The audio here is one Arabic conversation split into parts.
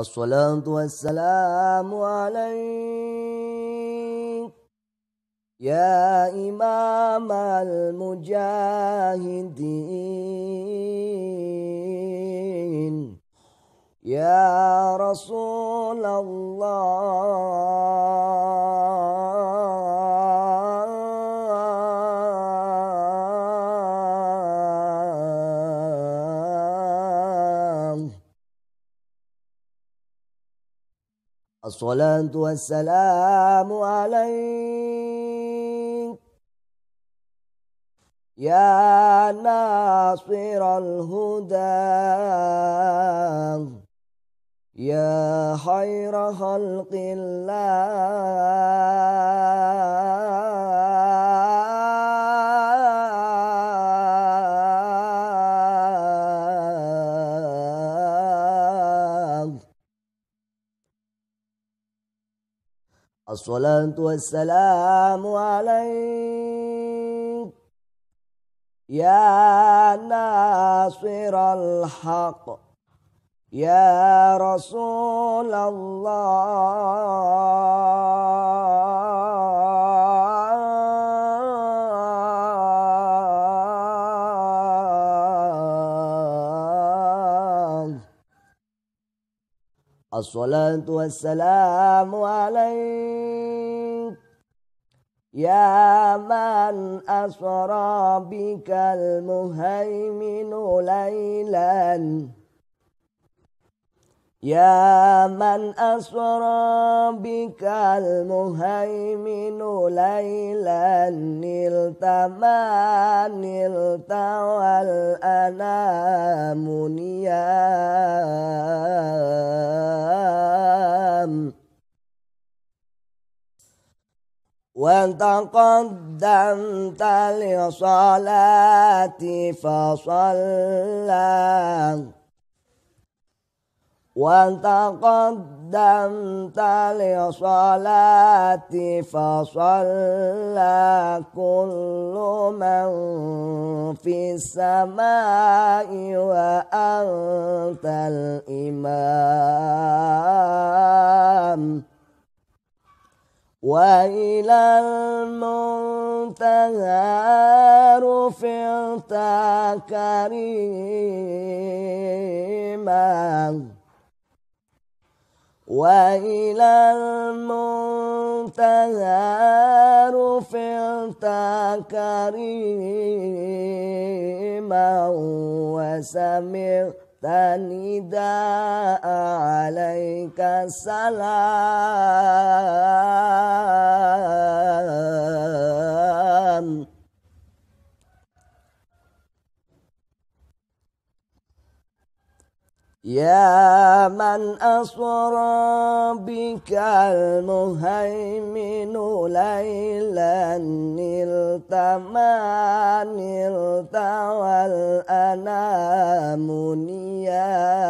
الصلاة والسلام عليك يا إمام المجاهدين يا رسول الله الصلاة والسلام عليك يا ناصر الهدى يا خير خلق الله الصلاة والسلام عليك يا ناصر الحق يا رسول الله الصلاة والسلام عليك يا من أسرى بك المهيمن ليلاً يا من أسرى بك المهيمن ليلا نلت ما نلت والأنام نيام وتقدمت لصلاتي فصلى وتقدمت لصلاتي فصلى كل من في السماء وأنت الإمام وإلى المنتهى رفعت كريماً وإلى المنتهى رفعت كريما وسمعت نداء عليك السلام يا من أسرى بك المهيمن ليلا نلت ما نلت والأنام نيام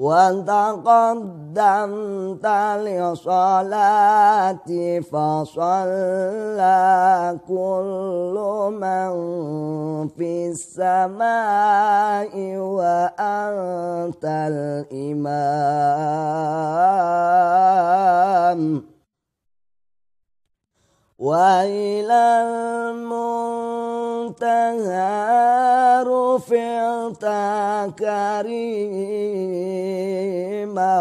وتقدمت لصلاتي فصلى كل من في السماء وأنت الإمام وإلى المنكر التهار في كريما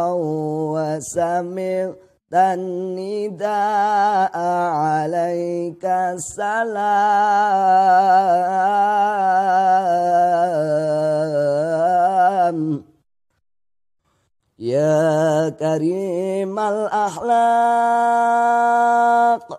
وسمعت النداء عليك السلام يا كريم الأخلاق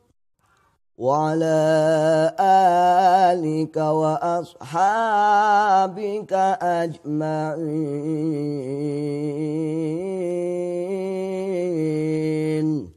وعلى آلك وأصحابك أجمعين